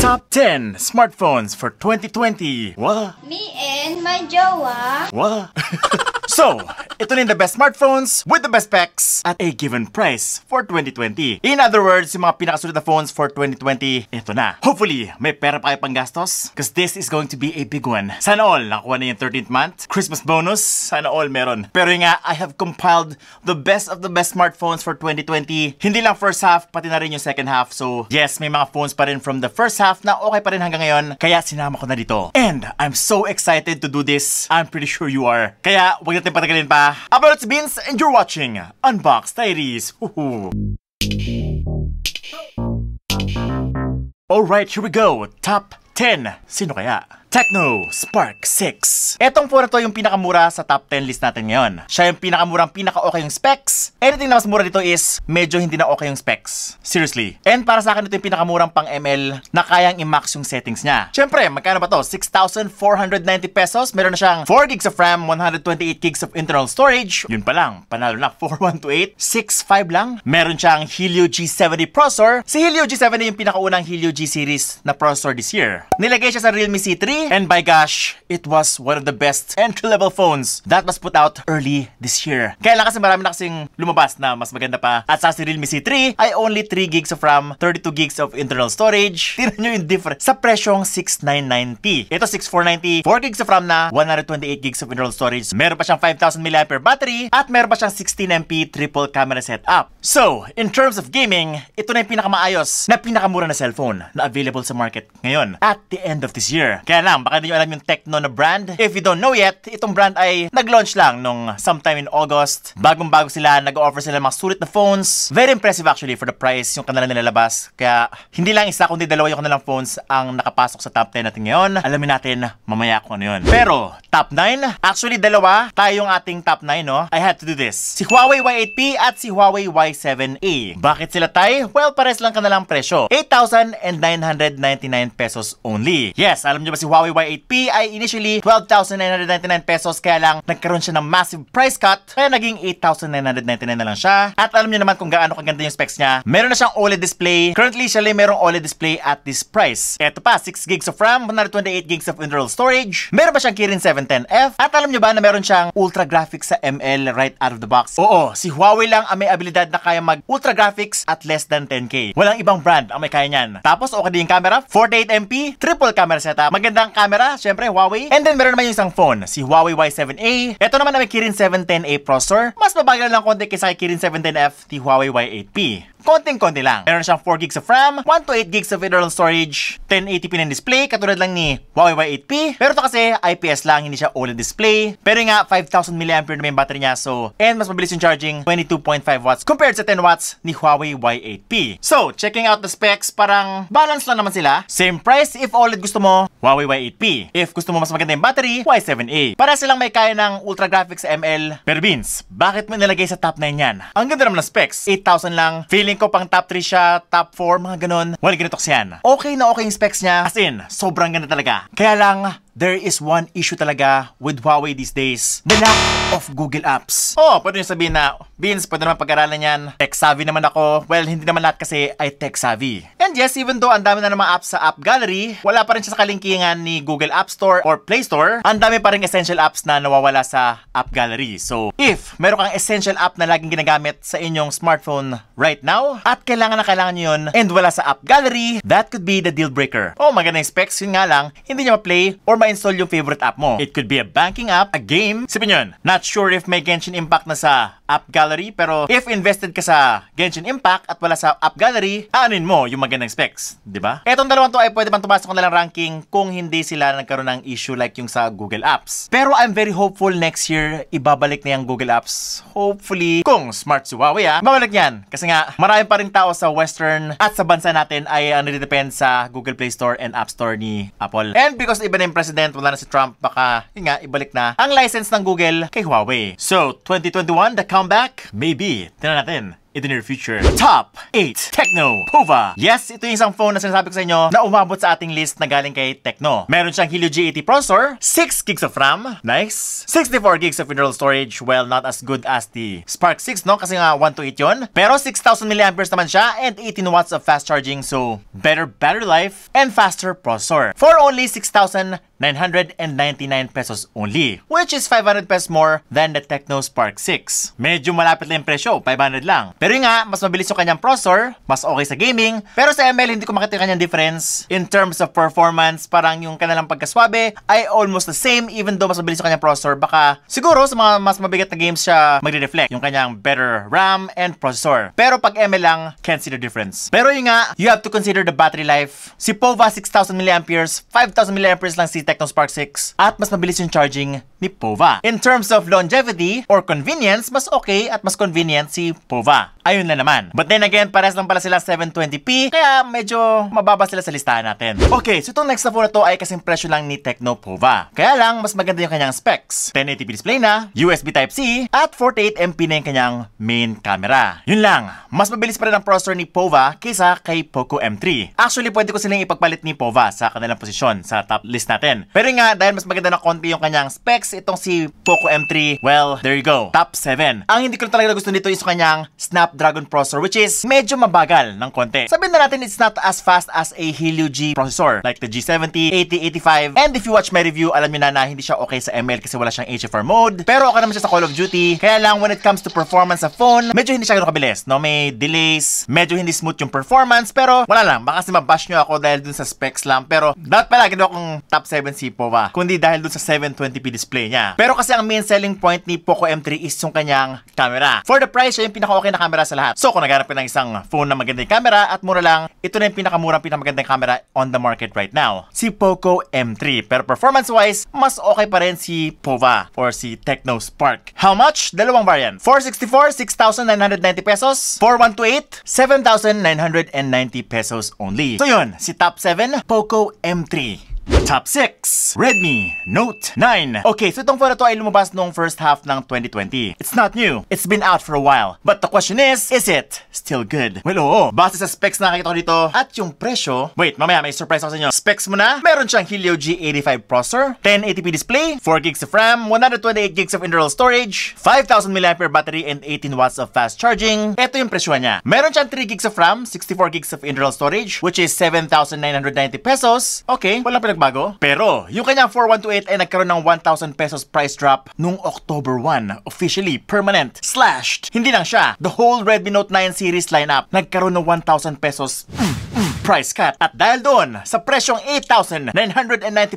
Top 10 smartphones for 2020. What? Me and my Joa. What? So, ito na yung the best smartphones with the best specs at a given price for 2020. In other words, yung mga pinakasulit na phones for 2020, ito na. Hopefully, may pera pa kayo pang gastos because this is going to be a big one. Sana all, nakuha na yung 13th month, Christmas bonus, sana all meron. Pero nga, I have compiled the best of the best smartphones for 2020. Hindi lang first half, pati na rin yung second half. So, yes, may mga phones pa rin from the first half na okay pa rin hanggang ngayon. Kaya sinama ko na dito. And I'm so excited to do this. I'm pretty sure you are. Kaya, wag natin natin patagalin pa. Uploads Beans and you're watching Unbox Diaries. Woohoo! Alright, here we go. Top 10. Sino kaya? Techno Spark 6. Etong phone na to yung pinakamura sa top 10 list natin ngayon. Siya yung pinakamurang pinaka-okay yung specs. Anything na mas mura dito is medyo hindi na okay yung specs. Seriously. And para sa akin ito yung pinakamurang pang ML na kayang i-max yung settings niya. Siyempre, magkano ba to? 6,490 pesos. Meron na siyang 4 gigs of RAM, 128 gigs of internal storage. Yun pa lang, panalo na 4128, 65 lang. Meron siyang Helio G70 processor. Si Helio G70 yung pinakaunang Helio G series na processor this year. Nilagay siya sa Realme C3 And by gosh, it was one of the best entry-level phones that was put out early this year. Kaya lang kasi marami na kasing lumabas na mas maganda pa. At sa si Realme C3 ay only 3 gigs of RAM, 32 gigs of internal storage. Tingnan nyo yung difference sa presyong 6990. Ito 6490, 4 gigs of RAM na, 128 gigs of internal storage. Meron pa siyang 5,000 mAh battery at meron pa siyang 16 MP triple camera setup. So, in terms of gaming, ito na yung pinakamaayos na pinakamura na cellphone na available sa market ngayon at the end of this year. Kaya lang, baka hindi nyo alam yung Tecno na brand. If you don't know yet, itong brand ay nag-launch lang nung sometime in August. Bagong-bago sila, nag-offer sila ng mga sulit na phones. Very impressive actually for the price yung kanila nilalabas. Kaya hindi lang isa kundi dalawa yung kanilang phones ang nakapasok sa top 10 natin ngayon. Alamin natin mamaya kung ano yun. Pero top 9. Actually, dalawa tayong ating top 9, no? I had to do this. Si Huawei Y8P at si Huawei Y7A. Bakit sila tay? Well, pares lang kanilang presyo. 8,999 pesos only. Yes, alam nyo ba si Huawei Y8P ay initially 12,999 pesos kaya lang nagkaroon siya ng massive price cut kaya naging 8,999 na lang siya. At alam nyo naman kung gaano kaganda yung specs niya. Meron na siyang OLED display. Currently, siya lang merong OLED display at this price. Ito pa, 6 gigs of RAM, 128 gigs of internal storage. Meron pa siyang Kirin 7 710F. At alam nyo ba na meron siyang ultra graphics sa ML right out of the box? Oo, si Huawei lang ang may abilidad na kaya mag ultra graphics at less than 10K. Walang ibang brand ang may kaya niyan. Tapos okay din yung camera, 48MP, triple camera setup. Magandang camera, syempre Huawei. And then meron naman yung isang phone, si Huawei Y7A. Ito naman na may Kirin 710A processor. Mas mabagal lang konti kaysa kay Kirin 710F, di Huawei Y8P konting-konti lang. Meron siyang 4 gigs of RAM, 1 to 8 gigs of internal storage, 1080p na display, katulad lang ni Huawei Y8P. Pero to kasi IPS lang, hindi siya OLED display. Pero nga, 5,000 mAh na yung battery niya, so, and mas mabilis yung charging, 22.5 watts compared sa 10 watts ni Huawei Y8P. So, checking out the specs, parang balance lang naman sila. Same price if OLED gusto mo, Huawei Y8P. If gusto mo mas maganda yung battery, Y7A. Para silang may kaya ng ultra graphics ML. Pero Beans, bakit mo nilagay sa top 9 yan? Ang ganda naman ng specs, 8,000 lang, feeling feeling ko pang top 3 siya, top 4, mga ganun. Well, ganito yan. Okay na okay yung specs niya. As in, sobrang ganda talaga. Kaya lang, there is one issue talaga with Huawei these days. The lack of Google Apps. Oh, pwede nyo sabihin na, Beans, pwede naman pag-aralan yan. Tech-savvy naman ako. Well, hindi naman lahat kasi ay tech-savvy. And yes, even though ang dami na ng mga apps sa App Gallery, wala pa rin siya sa kalingkingan ni Google App Store or Play Store. Ang dami pa rin essential apps na nawawala sa App Gallery. So, if meron kang essential app na laging ginagamit sa inyong smartphone right now, at kailangan na kailangan nyo yun, and wala sa App Gallery, that could be the deal breaker. Oh, maganda yung specs, yun nga lang, hindi niya ma-play or ma-install yung favorite app mo. It could be a banking app, a game. Sipin yun, not sure if may Genshin Impact na sa app gallery, pero if invested ka sa Genshin Impact at wala sa app gallery, anin mo yung magandang specs, di ba? Etong dalawang to ay pwede pang tumasok na lang ranking kung hindi sila nagkaroon ng issue like yung sa Google Apps. Pero I'm very hopeful next year, ibabalik na yung Google Apps. Hopefully, kung smart si Huawei ah, mabalik yan. Kasi nga, marami pa rin tao sa Western at sa bansa natin ay uh, ah, nagdidepend sa Google Play Store and App Store ni Apple. And because iba na yung president, wala na si Trump, baka, yun nga, ibalik na ang license ng Google kay Huawei. So, 2021, the comeback? Maybe. Tingnan natin in the near future. Top 8 Tecno Pova. Yes, ito yung isang phone na sinasabi ko sa inyo na umabot sa ating list na galing kay Tecno. Meron siyang Helio G80 processor, 6 gigs of RAM, nice. 64 gigs of internal storage, well not as good as the Spark 6 no kasi nga 128 yon. Pero 6000 mAh naman siya and 18 watts of fast charging so better battery life and faster processor. For only 6,000 999 pesos only, which is 500 pesos more than the Tecno Spark 6. Medyo malapit lang yung presyo, 500 lang. Pero yun nga, mas mabilis yung kanyang processor, mas okay sa gaming, pero sa ML hindi ko makita yung kanyang difference in terms of performance, parang yung kanilang pagkaswabe ay almost the same even though mas mabilis yung kanyang processor, baka siguro sa mga mas mabigat na games siya magre-reflect yung kanyang better RAM and processor. Pero pag ML lang, can't see the difference. Pero yun nga, you have to consider the battery life. Si POVA 6000 mAh, 5000 mAh lang si Tecno Spark 6 at mas mabilis yung charging ni POVA. In terms of longevity or convenience, mas okay at mas convenient si POVA. Ayun na naman. But then again, pares lang pala sila 720p, kaya medyo mababa sila sa listahan natin. Okay, so itong next na phone na to ay kasing presyo lang ni Tecno POVA. Kaya lang, mas maganda yung kanyang specs. 1080p display na, USB Type-C, at 48MP na yung kanyang main camera. Yun lang, mas mabilis pa rin ang processor ni POVA kaysa kay Poco M3. Actually, pwede ko silang ipagpalit ni POVA sa kanilang posisyon sa top list natin. Pero nga, dahil mas maganda na konti yung kanyang specs, Next, itong si Poco M3. Well, there you go. Top 7. Ang hindi ko talaga gusto dito is kanyang Snapdragon processor which is medyo mabagal ng konti. Sabihin na natin it's not as fast as a Helio G processor like the G70, 80, 85. And if you watch my review, alam niyo na na hindi siya okay sa ML kasi wala siyang HFR mode. Pero okay naman siya sa Call of Duty. Kaya lang when it comes to performance sa phone, medyo hindi siya ganun kabilis. No? May delays, medyo hindi smooth yung performance. Pero wala lang, baka kasi mabash nyo ako dahil dun sa specs lang. Pero dapat pala ginawa kong top 7 si Pova. Kundi dahil dun sa 720p display display niya. Pero kasi ang main selling point ni Poco M3 is yung kanyang camera. For the price, siya yung pinaka-okay na camera sa lahat. So kung naghanap ka ng isang phone na magandang camera at mura lang, ito na yung pinakamurang pinakamagandang camera on the market right now. Si Poco M3. Pero performance-wise, mas okay pa rin si Pova or si Tecno Spark. How much? Dalawang variant. 464, 6,990 pesos. 4128, 7,990 pesos only. So yun, si Top 7, Poco M3. Top 6! Redmi Note 9 Okay, so itong phone na to ay lumabas noong first half ng 2020. It's not new. It's been out for a while. But the question is, is it still good? Well, oo. Base sa specs na nakikita ko dito at yung presyo, wait, mamaya may surprise ako sa inyo. Specs muna, meron siyang Helio G85 processor, 1080p display, 4 gb of RAM, 128 gb of internal storage, 5,000 mAh battery and 18 watts of fast charging. Ito yung presyo niya. Meron siyang 3 gb of RAM, 64 gb of internal storage, which is 7,990 pesos. Okay, walang pinag nagbago. Pero, yung kanyang 4128 ay nagkaroon ng 1,000 pesos price drop nung October 1. Officially, permanent, slashed. Hindi lang siya. The whole Redmi Note 9 series lineup nagkaroon ng 1,000 pesos. Hmm price cut. At dahil doon, sa presyong 8,990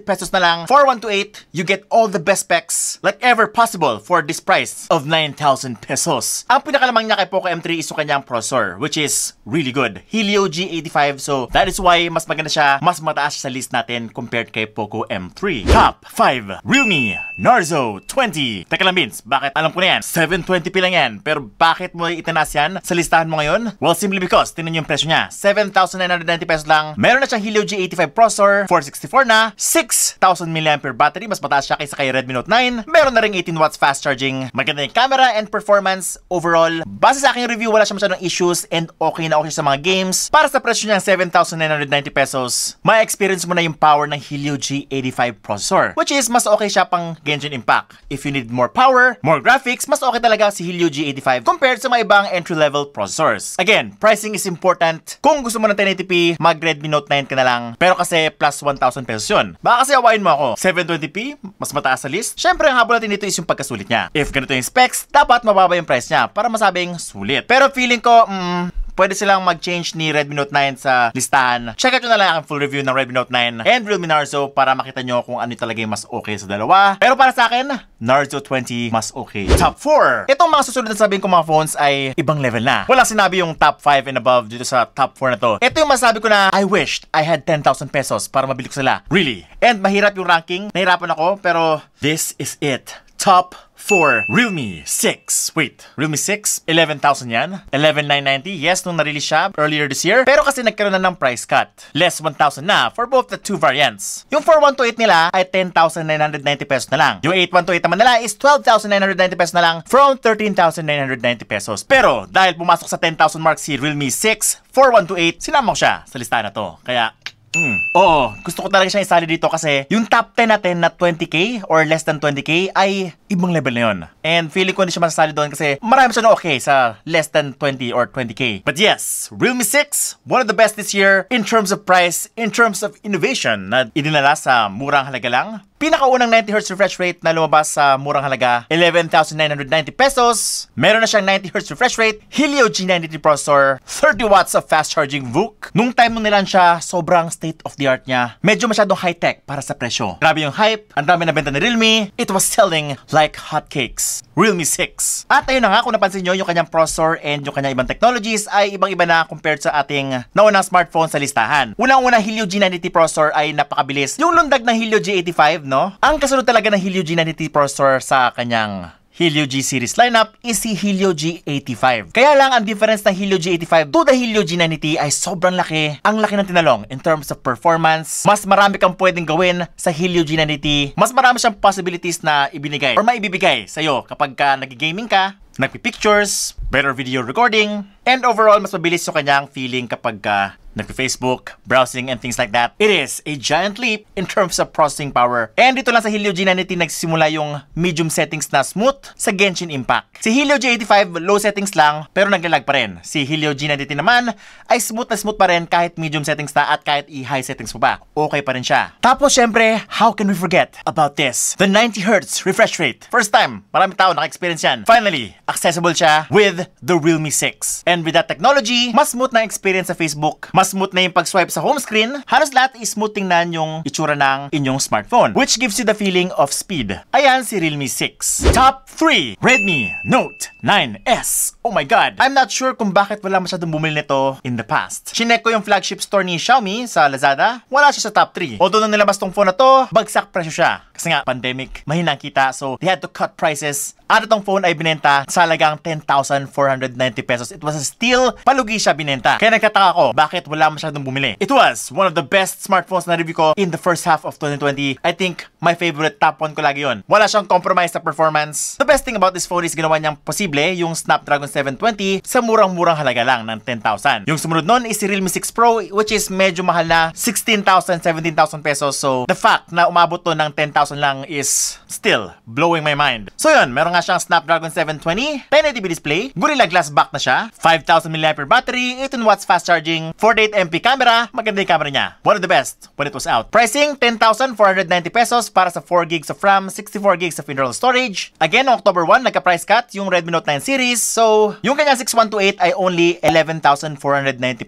pesos na lang, 4128, you get all the best specs like ever possible for this price of 9,000 pesos. Ang pinakalamang niya kay Poco M3 is yung kanyang processor, which is really good. Helio G85, so that is why mas maganda siya, mas mataas siya sa list natin compared kay Poco M3. Top 5, Realme Narzo 20. Teka lang, Vince, bakit alam ko na yan? 720p lang yan, pero bakit mo itinaas yan sa listahan mo ngayon? Well, simply because, tinan yung presyo niya, 7,000 990 pesos lang. Meron na siyang Helio G85 processor, 464 na, 6,000 mAh battery, mas mataas siya kaysa kay Redmi Note 9. Meron na ring 18 watts fast charging. Maganda yung camera and performance overall. Base sa aking review, wala siya masyadong issues and okay na okay sa mga games. Para sa presyo niyang 7,990 pesos, may experience mo na yung power ng Helio G85 processor, which is mas okay siya pang Genshin Impact. If you need more power, more graphics, mas okay talaga si Helio G85 compared sa mga ibang entry-level processors. Again, pricing is important. Kung gusto mo ng 1080 720p, mag Redmi Note 9 ka na lang. Pero kasi plus 1,000 pesos yun. Baka kasi awain mo ako. 720p, mas mataas sa list. Siyempre, ang habol natin dito is yung pagkasulit niya. If ganito yung specs, dapat mababa yung price niya para masabing sulit. Pero feeling ko, mm, pwede silang mag-change ni Redmi Note 9 sa listahan. Check out nyo na lang ang full review ng Redmi Note 9 and Realme Narzo para makita nyo kung ano talaga yung mas okay sa dalawa. Pero para sa akin, Narzo 20 mas okay. Top 4! Itong mga susunod na sabihin ko mga phones ay ibang level na. Walang sinabi yung top 5 and above dito sa top 4 na to. Ito yung masabi ko na I wished I had 10,000 pesos para mabili ko sila. Really? And mahirap yung ranking. Nahirapan ako pero this is it. Top 4. Realme 6. Wait, Realme 6? 11,000 yan? 11,990? Yes, nung na-release siya earlier this year. Pero kasi nagkaroon na ng price cut. Less 1,000 na for both the two variants. Yung 4128 nila ay 10,990 pesos na lang. Yung 8128 naman nila is 12,990 pesos na lang from 13,990 pesos. Pero dahil pumasok sa 10,000 mark si Realme 6, 4128, sinama ko siya sa listahan na to. Kaya Mm. Oo, gusto ko talaga siyang isali dito kasi yung top 10 natin na 20k or less than 20k ay ibang level na yun. And feeling ko hindi siya masasali doon kasi marami siya na okay sa less than 20 or 20k. But yes, Realme 6, one of the best this year in terms of price, in terms of innovation na idinala sa murang halaga lang pinakaunang 90Hz refresh rate na lumabas sa murang halaga 11,990 pesos. Meron na siyang 90Hz refresh rate, Helio G93 processor, 30 watts of fast charging VOOC. Nung time nung nilan siya, sobrang state of the art niya. Medyo masyadong high-tech para sa presyo. Grabe yung hype, ang dami na benta ni Realme. It was selling like hotcakes. Realme 6. At ayun na nga, kung napansin nyo, yung kanyang processor and yung kanyang ibang technologies ay ibang-iba na compared sa ating naunang smartphone sa listahan. Unang-una, Helio G90 processor ay napakabilis. Yung lundag na Helio G85, no? Ang kasunod talaga ng Helio G90 processor sa kanyang Helio G series lineup is si Helio G85. Kaya lang ang difference ng Helio G85 to the Helio G90 ay sobrang laki. Ang laki ng tinalong in terms of performance. Mas marami kang pwedeng gawin sa Helio G90. Mas marami siyang possibilities na ibinigay or maibibigay sa'yo kapag ka nagigaming ka, nagpi-pictures, better video recording, and overall mas mabilis yung kanyang feeling kapag ka nagpe-Facebook, browsing, and things like that. It is a giant leap in terms of processing power. And dito lang sa Helio G90 nagsisimula yung medium settings na smooth sa Genshin Impact. Si Helio G85, low settings lang, pero naglalag pa rin. Si Helio G90 naman ay smooth na smooth pa rin kahit medium settings na at kahit i-high settings pa ba. Okay pa rin siya. Tapos syempre, how can we forget about this? The 90Hz refresh rate. First time, marami tao naka-experience yan. Finally, accessible siya with the Realme 6. And with that technology, mas smooth na experience sa Facebook, mas mas smooth na yung pag-swipe sa home screen, halos lahat is smooth tingnan yung itsura ng inyong smartphone, which gives you the feeling of speed. Ayan si Realme 6. Top 3! Redmi Note 9S. Oh my God! I'm not sure kung bakit wala masyadong bumili nito in the past. Chinek ko yung flagship store ni Xiaomi sa Lazada, wala siya sa top 3. Although nung nilabas tong phone na to, bagsak presyo siya. Kasi nga, pandemic, mahina kita. So, they had to cut prices. At itong phone ay binenta sa halagang 10,490 pesos. It was a steal. Palugi siya binenta. Kaya nagkataka ako, bakit wala masyadong bumili? It was one of the best smartphones na review ko in the first half of 2020. I think, my favorite top one ko lagi yon. Wala siyang compromise sa performance. The best thing about this phone is ginawa niyang posible yung Snapdragon 720 sa murang-murang halaga lang ng 10,000. Yung sumunod nun is si Realme 6 Pro which is medyo mahal na 16,000, 17,000 pesos. So, the fact na umabot to ng 10,000 1,000 lang is still blowing my mind. So yun, meron nga siyang Snapdragon 720, 1080p display, Gorilla Glass back na siya, 5,000 mAh battery, 18 watts fast charging, 48MP camera, maganda yung camera niya. One of the best when it was out. Pricing, 10,490 pesos para sa 4 gigs of RAM, 64 gigs of internal storage. Again, October 1, nagka-price cut yung Redmi Note 9 series. So, yung kanya 6128 ay only 11,490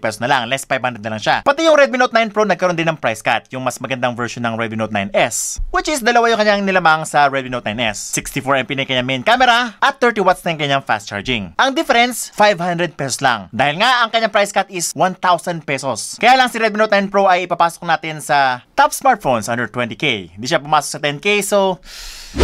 pesos na lang, less 500 na lang siya. Pati yung Redmi Note 9 Pro nagkaroon din ng price cut, yung mas magandang version ng Redmi Note 9S, which is dalawa yung kanyang nilamang sa Redmi Note 9S. 64MP na yung kanyang main camera at 30 watts na yung kanyang fast charging. Ang difference, 500 pesos lang. Dahil nga, ang kanyang price cut is 1,000 pesos. Kaya lang si Redmi Note 9 Pro ay ipapasok natin sa top smartphones under 20k. Hindi siya pumasok sa 10k, so...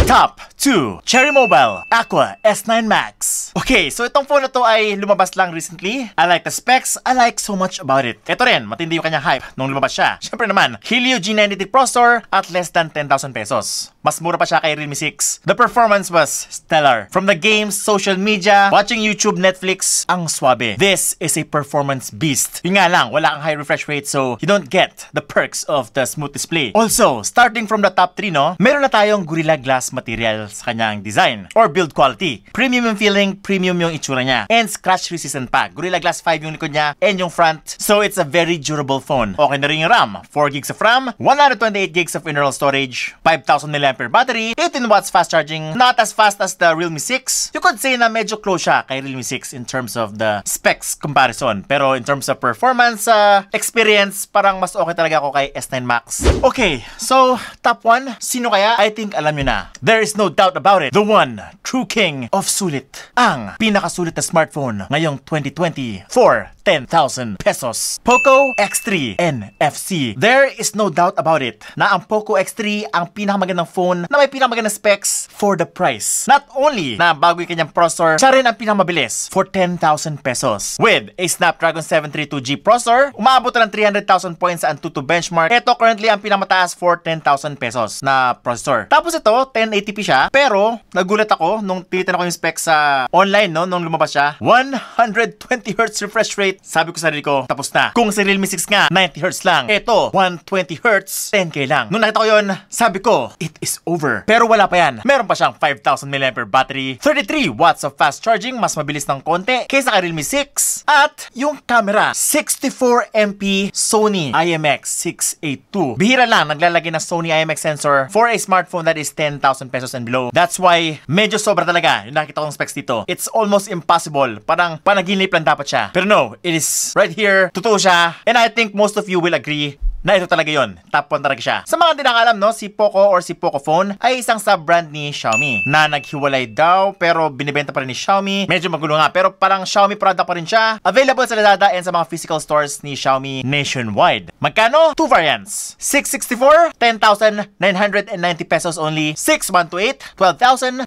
Top 2 Cherry Mobile Aqua S9 Max Okay, so itong phone na to ay lumabas lang recently. I like the specs, I like so much about it. Ito rin, matindi yung kanyang hype nung lumabas siya. Siyempre naman, Helio G93 processor at less than 10,000 pesos pesos. Mas mura pa siya kay Realme 6. The performance was stellar. From the games, social media, watching YouTube, Netflix, ang swabe. This is a performance beast. Yun nga lang, wala kang high refresh rate so you don't get the perks of the smooth display. Also, starting from the top 3, no, meron na tayong Gorilla Glass material sa kanyang design or build quality. Premium yung feeling, premium yung itsura niya. And scratch resistant pa. Gorilla Glass 5 yung likod niya and yung front. So it's a very durable phone. Okay na rin yung RAM. 4 gigs of RAM, 128 gigs of internal storage, 5 5,000 mAh battery, 18 watts fast charging, not as fast as the Realme 6. You could say na medyo close siya kay Realme 6 in terms of the specs comparison. Pero in terms of performance, uh, experience, parang mas okay talaga ako kay S9 Max. Okay, so top 1, sino kaya? I think alam nyo na. There is no doubt about it. The one, true king of sulit. Ang pinakasulit na smartphone ngayong 2024. 10,000 pesos. Poco X3 NFC. There is no doubt about it na ang Poco X3 ang pinaka pinakamagandang phone na may pinakamagandang specs for the price. Not only na bago yung kanyang processor, siya rin ang pinakamabilis for 10,000 pesos. With a Snapdragon 732G processor, umabot na ng 300,000 points sa Antutu benchmark. Ito currently ang pinakamataas for 10,000 pesos na processor. Tapos ito, 1080p siya, pero nagulat ako nung tinitingnan ko yung specs sa online no, nung lumabas siya. 120Hz refresh rate. Sabi ko sa sarili ko, tapos na. Kung sa Realme 6 nga, 90Hz lang. Ito, 120Hz, 10K lang. Nung nakita ko yun, sabi ko, it is over. Pero wala pa yan. Meron pa siyang 5,000 mAh battery, 33 watts of fast charging, mas mabilis ng konti kaysa kay Realme 6. At yung camera, 64MP Sony IMX682. Bihira lang naglalagay ng Sony IMX sensor for a smartphone that is 10,000 pesos and below. That's why medyo sobra talaga yung nakita kong specs dito. It's almost impossible. Parang panaginip lang dapat siya. Pero no, it is right here. Totoo siya. And I think most of you will agree na ito talaga yon Top 1 talaga siya. Sa mga hindi alam, no, si Poco or si Poco Phone ay isang sub-brand ni Xiaomi na naghiwalay daw pero binibenta pa rin ni Xiaomi. Medyo magulo nga pero parang Xiaomi product pa rin siya. Available sa Lazada and sa mga physical stores ni Xiaomi nationwide. Magkano? Two variants. 664, 10,990 pesos only. 6128, 12,990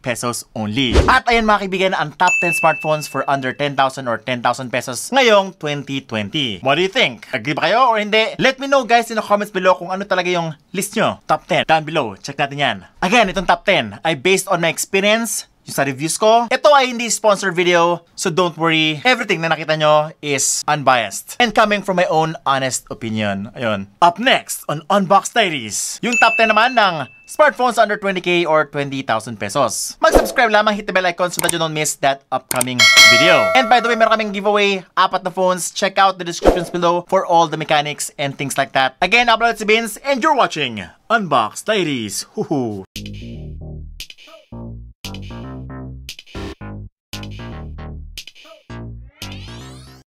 pesos only. At ayan mga kaibigan, ang top 10 smartphones for under 10,000 or 10,000 pesos ngayong 2020. What do you think? Agree ba kayo or or hindi? Let me know guys in the comments below kung ano talaga yung list nyo. Top 10. Down below. Check natin yan. Again, itong top 10 ay based on my experience yung sa reviews ko. Ito ay hindi sponsored video, so don't worry. Everything na nakita nyo is unbiased and coming from my own honest opinion. Ayun. Up next on Unbox Diaries, yung top 10 naman ng smartphones under 20k or 20,000 pesos. Mag-subscribe lamang, hit the bell icon so that you don't miss that upcoming video. And by the way, meron kaming giveaway, apat na phones. Check out the descriptions below for all the mechanics and things like that. Again, upload si Beans and you're watching Unbox Diaries. Hoo-hoo!